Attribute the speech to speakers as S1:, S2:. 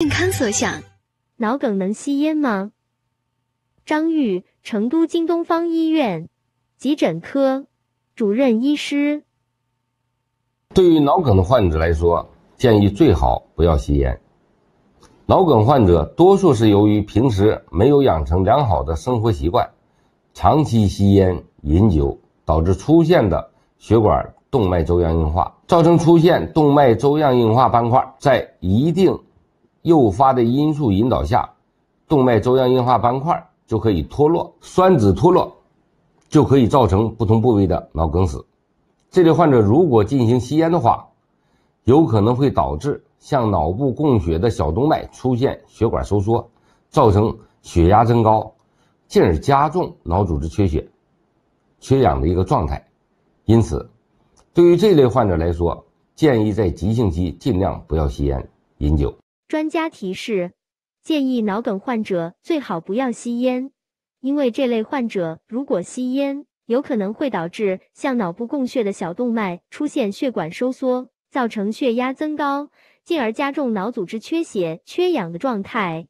S1: 健康所想，脑梗能吸烟吗？张玉，成都京东方医院急诊科主任医师。
S2: 对于脑梗的患者来说，建议最好不要吸烟。脑梗患者多数是由于平时没有养成良好的生活习惯，长期吸烟、饮酒，导致出现的血管动脉粥样硬化，造成出现动脉粥样硬化斑块，在一定诱发的因素引导下，动脉粥样硬化斑块就可以脱落，栓子脱落，就可以造成不同部位的脑梗死。这类患者如果进行吸烟的话，有可能会导致向脑部供血的小动脉出现血管收缩，造成血压增高，进而加重脑组织缺血、缺氧的一个状态。因此，对于这类患者来说，建议在急性期尽量不要吸烟、饮酒。专家
S1: 提示，建议脑梗患者最好不要吸烟，因为这类患者如果吸烟，有可能会导致向脑部供血的小动脉出现血管收缩，造成血压增高，进而加重脑组织缺血缺氧的状态。